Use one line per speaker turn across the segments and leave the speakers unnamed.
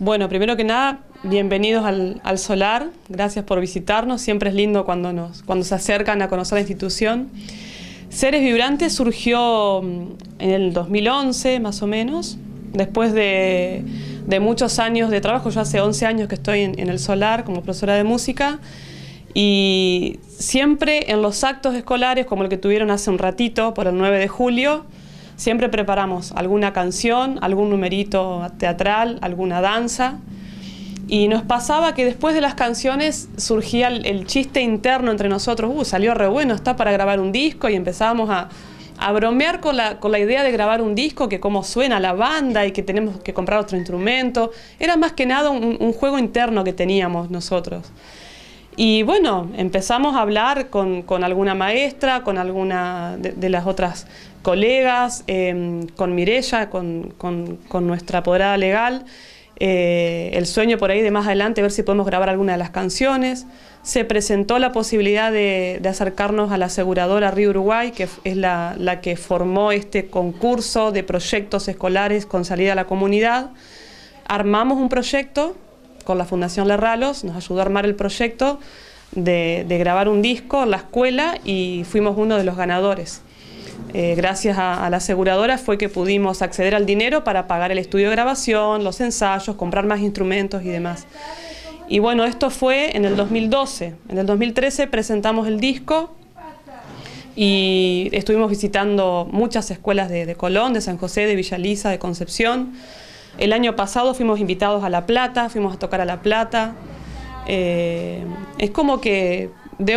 Bueno, primero que nada, bienvenidos al, Solar, gracias por visitarnos, siempre es lindo cuando, nos, cuando se acercan a conocer la institución. Seres Vibrantes surgió mm, en el 2011, más o menos, después de, muchos años de trabajo, yo hace 11 años que estoy en el Solar como profesora de música, y siempre en los actos escolares, como el que tuvieron hace un ratito por el 9 de julio, siempre preparamos alguna canción, algún numerito teatral, alguna danza. Y nos pasaba que después de las canciones surgía el, chiste interno entre nosotros, uh, salió re bueno, está para grabar un disco y empezábamos a, bromear con la, idea de grabar un disco, que cómo suena la banda y que tenemos que comprar otro instrumento. Era más que nada un, juego interno que teníamos nosotros. Y bueno, empezamos a hablar con, alguna maestra, con alguna de las otras colegas, em, con Mirella, con, con, con, nuestra apoderada legal, eh, el sueño por ahí de más adelante ver si podemos grabar alguna de las canciones. Se presentó la posibilidad de, acercarnos a la aseguradora Río Uruguay, que es la, la, que formó este concurso de proyectos escolares con salida a la comunidad. Armamos un proyecto con la Fundación Lerralos, nos ayudó a armar el proyecto de, de grabar un disco en la escuela y fuimos uno de los ganadores. Eh, gracias a, la aseguradora fue que pudimos acceder al dinero para pagar el estudio de grabación, los ensayos, comprar más instrumentos y demás. Y bueno, esto fue en el 2012. En el 2013 presentamos el disco y estuvimos visitando muchas escuelas de, Colón, de San José, de Villaliza, de Concepción. El año pasado fuimos invitados a La Plata, fuimos a tocar a La Plata. Eh, es como que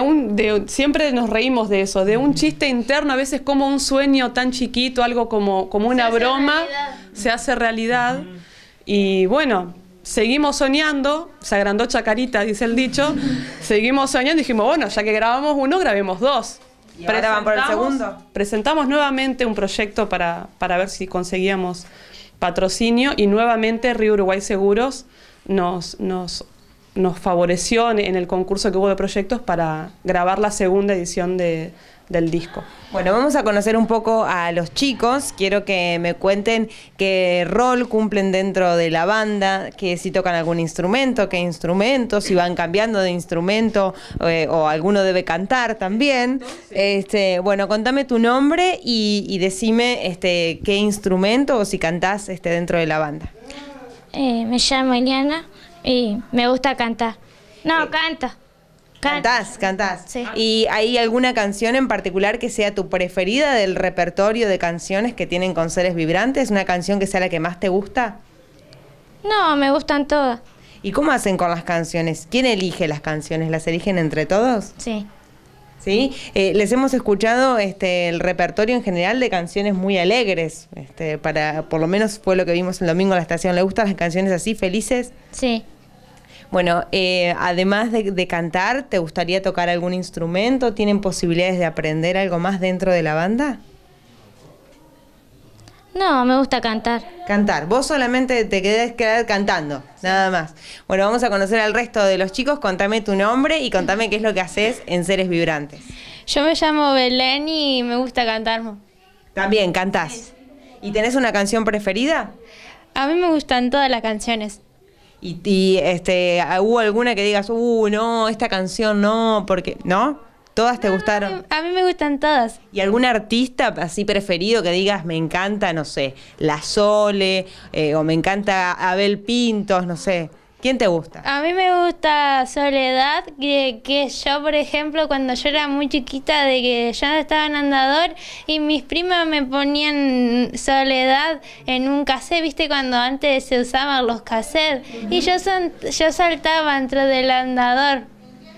un, de, siempre nos reímos de eso, de un chiste interno, a veces como un sueño tan chiquito, algo como, como una broma, se hace realidad. Y bueno, seguimos soñando, se agrandó Chacarita, dice el dicho, seguimos soñando y dijimos, bueno, ya que grabamos uno, grabemos dos. ¿Y presentamos, por el segundo? Presentamos nuevamente un proyecto para, para ver si conseguíamos patrocinio y nuevamente Río Uruguay Seguros nos, nos nos favoreció en el concurso que hubo de proyectos para grabar la segunda edición del disco.
Bueno, vamos a conocer un poco a los chicos. Quiero que me cuenten qué rol cumplen dentro de la banda, que si tocan algún instrumento, qué instrumento, si van cambiando de instrumento eh, o alguno debe cantar también. Este, bueno, contame tu nombre y, decime este, qué instrumento o si cantás este, dentro de la banda. Eh, me llamo Eliana, y me gusta cantar. No, eh. canta. ¿Cantas? ¿Cantas? Sí. ¿Y hay alguna canción en particular que sea tu preferida del repertorio de canciones que tienen con seres vibrantes? ¿Una canción que sea la que más te gusta? No, me gustan todas. ¿Y cómo hacen con las canciones? ¿Quién elige las canciones? ¿Las eligen entre todos? Sí. ¿sí? Eh, les hemos escuchado este, el repertorio en general de canciones muy alegres, este, para, por lo menos fue lo que vimos el domingo en la estación. ¿Le gustan las canciones así, felices? Sí. Bueno, eh, además de, cantar, ¿te gustaría tocar algún instrumento? ¿Tienen posibilidades de aprender algo más dentro de la banda? No, me gusta cantar. Cantar. Vos solamente te quedás cantando, nada más. Bueno, vamos a conocer al resto de los chicos. Contame tu nombre y contame qué es lo que haces en Seres Vibrantes. Yo me llamo Belén y me gusta cantar. También cantás. ¿Y tenés una canción preferida? A mí me gustan todas las canciones. ¿Y, este, hubo alguna que digas, uh, no, esta canción no, porque, ¿no? ¿Todas te gustaron? A mí me gustan todas. ¿Y algún artista así preferido que digas, me encanta, no sé, La Sole, eh, o me encanta Abel Pintos, no sé? ¿Quién te gusta? A mí me gusta Soledad, que, yo, por ejemplo, cuando yo era muy chiquita, de que yo estaba en andador y mis primas me ponían Soledad en un cassette, ¿viste? Cuando antes se usaban los cassettes. Y yo, yo saltaba dentro del andador.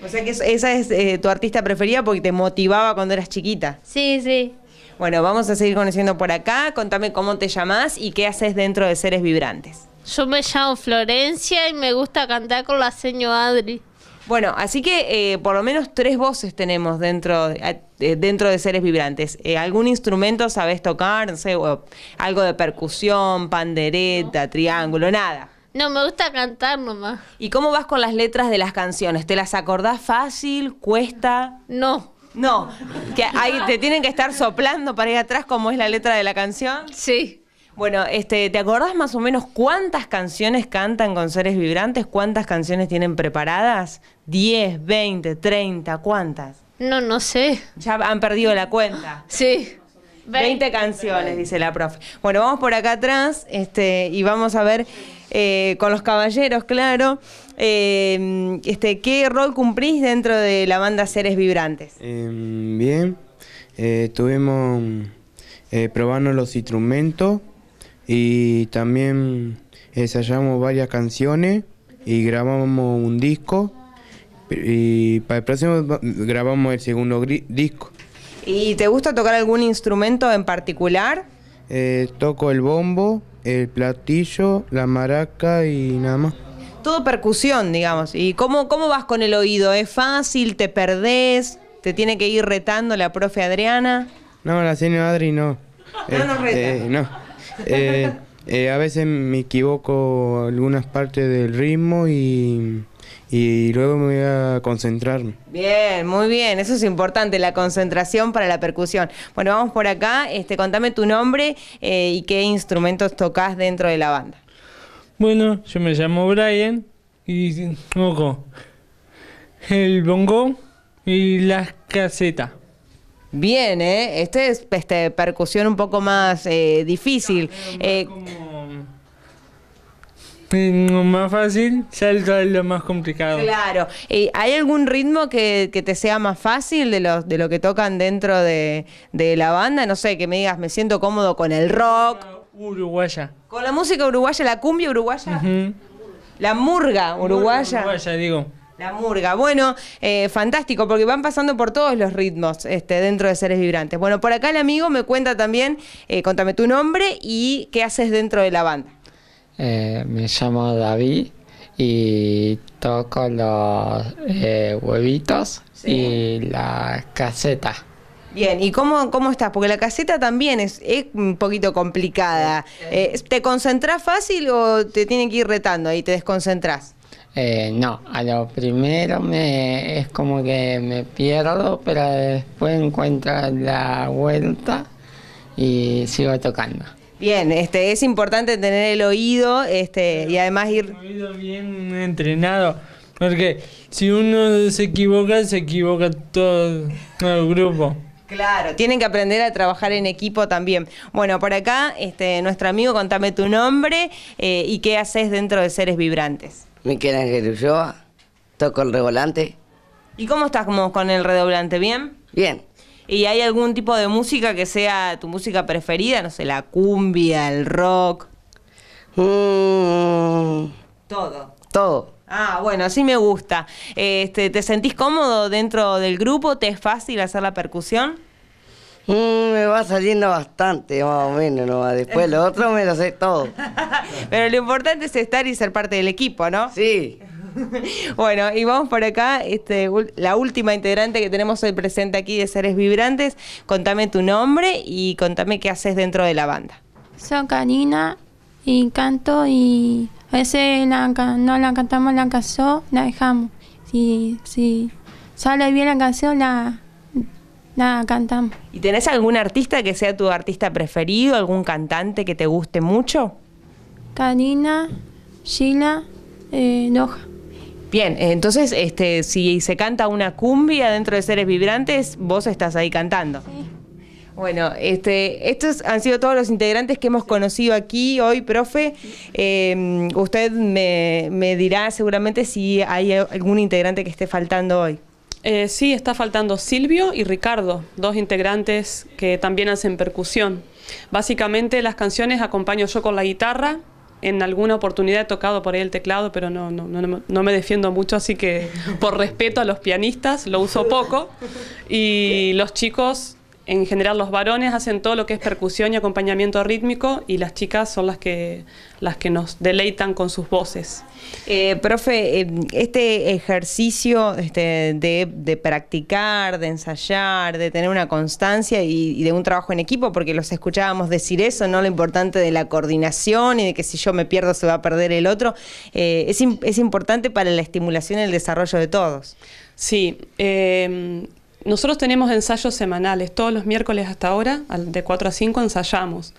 O sea que esa es eh, tu artista preferida porque te motivaba cuando eras chiquita. Sí, sí. Bueno, vamos a seguir conociendo por acá. Contame cómo te llamás y qué haces dentro de Seres Vibrantes. Yo me llamo Florencia y me gusta cantar con la Señor Adri. Bueno, así que eh, por lo menos tres voces tenemos dentro, eh, dentro de Seres Vibrantes. ¿Algún instrumento sabes tocar? No sé, algo de percusión, pandereta, triángulo, nada. No, me gusta cantar nomás. ¿Y cómo vas con las letras de las canciones? ¿Te las acordás fácil? ¿Cuesta? No. No, que ahí te tienen que estar soplando para ir atrás como es la letra de la canción. Sí. Bueno, este, ¿te acordás más o menos cuántas canciones cantan con seres vibrantes? ¿Cuántas canciones tienen preparadas? ¿10, 20, 30? ¿Cuántas? No, no sé. Ya han perdido la cuenta. Sí. 20, 20 canciones, dice la profe. Bueno, vamos por acá atrás este, y vamos a ver eh, con los caballeros, claro. Eh, este, ¿Qué rol cumplís dentro de la banda Seres Vibrantes? Em, bien, eh, estuvimos probando los instrumentos y también ensayamos varias canciones y grabamos un disco y para el próximo grabamos el segundo disco. ¿Y te gusta tocar algún instrumento en particular? toco el bombo, el platillo, la maraca y nada más. Todo percusión, digamos. ¿Y cómo, cómo vas con el oído? ¿Es fácil? ¿Te perdés? ¿Te tiene que ir retando la profe Adriana? No, la señora Adri no. No nos reta. Eh, eh, no. Eh, a veces me equivoco algunas partes del ritmo y y luego me voy a concentrar. Bien, muy bien, eso es importante, la concentración para la percusión. Bueno, vamos por acá, este, contame tu nombre eh, y qué instrumentos tocas dentro de la banda. Bueno, yo me llamo Brian y toco el bongo y las casetas. Bien, ¿eh? Este es este, percusión un poco más eh, difícil
más fácil, salto a lo más complicado. Claro.
¿Hay algún ritmo que, te sea más fácil de, los, de lo que tocan dentro de, la banda? No sé, que me digas, me siento cómodo con el rock.
Uruguaya.
Con la música uruguaya, la cumbia uruguaya. La murga uruguaya. uruguaya, digo. La murga. Bueno, eh, fantástico, porque van pasando por todos los ritmos este, dentro de Seres Vibrantes. Bueno, por acá el amigo me cuenta también, eh, contame tu nombre y qué haces dentro de la banda.
Eh, me llamo David y toco los eh, huevitos y la caseta.
Bien, ¿y cómo, estás? Porque la caseta también es, un poquito complicada. Eh, ¿Te concentrás fácil o te tienen que ir retando y te desconcentrás? no, a lo primero me, es como que me pierdo, pero después encuentro la vuelta y sigo tocando. Bien, este, es importante tener el oído este, y además ir... oído
bien entrenado, porque si uno se equivoca, se equivoca todo el grupo.
Claro, tienen que aprender a trabajar en equipo también. Bueno, por acá, este, nuestro amigo, contame tu nombre eh, y qué haces dentro de Seres Vibrantes. Miquel Ángel Ulloa, toco el revolante. ¿Y cómo estás con el redoblante? ¿Bien? Bien. ¿Y hay algún tipo de música que sea tu música preferida? No sé, la cumbia, el rock. Mm. Todo. Todo. Ah, bueno, así me gusta. Este, ¿Te sentís cómodo dentro del grupo? ¿Te es fácil hacer la percusión? Mm, me va saliendo bastante, más o menos, Después lo otro me lo sé todo. Pero lo importante es estar y ser parte del equipo, ¿no? Sí. bueno, y vamos por acá. Este, la última integrante que tenemos hoy presente aquí de Seres Vibrantes. Contame tu nombre y contame qué haces dentro de la banda. Soy Karina y canto y a veces no la cantamos la canción, la dejamos. Si, sale bien la canción, la, cantamos. ¿Y tenés algún artista que sea tu artista preferido? ¿Algún cantante que te guste mucho? Karina, Sheila, eh, Bien, entonces, este, si se canta una cumbia dentro de Seres Vibrantes, vos estás ahí cantando. Bueno, este, estos han sido todos los integrantes que hemos conocido aquí hoy, profe. Em, usted me, dirá seguramente si hay algún integrante que esté faltando hoy.
Eh, sí, está faltando Silvio y Ricardo, dos integrantes que también hacen percusión. Básicamente las canciones acompaño yo con la guitarra, en alguna oportunidad he tocado por ahí el teclado, pero no, no, no, me defiendo mucho, así que por respeto a los pianistas lo uso poco. Y los chicos en general los varones hacen todo lo que es percusión y acompañamiento rítmico y las chicas son las que, las que nos deleitan con sus voces.
Eh, profe, eh, este ejercicio este, de, practicar, de ensayar, de tener una constancia y, de un trabajo en equipo, porque los escuchábamos decir eso, ¿no? Lo importante de la coordinación y de que si yo me pierdo se va a perder el otro,
eh, es, es, importante para la estimulación y el desarrollo de todos. Sí. Nosotros tenemos ensayos semanales, todos los miércoles hasta ahora, de 4 a 5 ensayamos.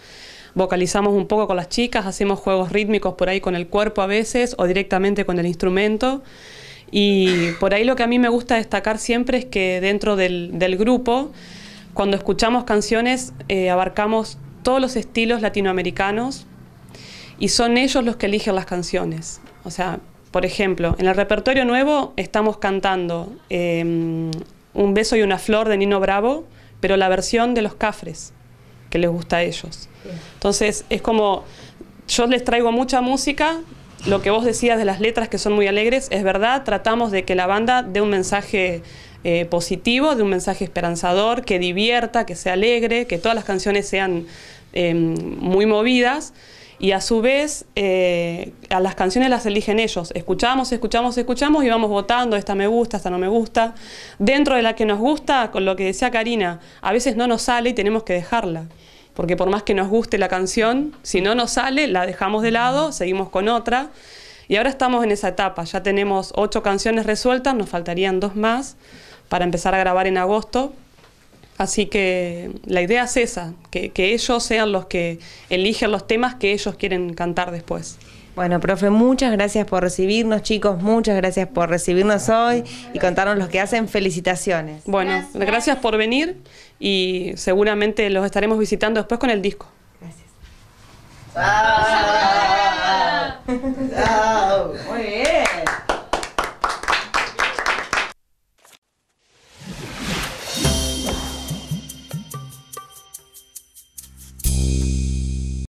Vocalizamos un poco con las chicas, hacemos juegos rítmicos por ahí con el cuerpo a veces o directamente con el instrumento. Y por ahí lo que a mí me gusta destacar siempre es que dentro del, grupo, cuando escuchamos canciones, eh, abarcamos todos los estilos latinoamericanos y son ellos los que eligen las canciones. O sea, por ejemplo, en el repertorio nuevo estamos cantando em, un beso y una flor de Nino Bravo, pero la versión de los cafres, que les gusta a ellos. Entonces es como, yo les traigo mucha música, lo que vos decías de las letras que son muy alegres, es verdad, tratamos de que la banda dé un mensaje eh, positivo, de un mensaje esperanzador, que divierta, que sea alegre, que todas las canciones sean eh, muy movidas y a su vez eh, a las canciones las eligen ellos. Escuchamos, escuchamos, escuchamos y vamos votando, esta me gusta, esta no me gusta. Dentro de la que nos gusta, con lo que decía Karina, a veces no nos sale y tenemos que dejarla. Porque por más que nos guste la canción, si no nos sale, la dejamos de lado, seguimos con otra. Y ahora estamos en esa etapa, ya tenemos ocho canciones resueltas, nos faltarían dos más para empezar a grabar en agosto. Así que la idea es esa, que, ellos sean los que eligen los temas que ellos quieren cantar después.
Bueno, profe, muchas gracias por recibirnos, chicos, muchas gracias por recibirnos hoy y contarnos los que hacen. Felicitaciones.
Bueno, gracias, por venir y seguramente los estaremos visitando después con el disco. Gracias.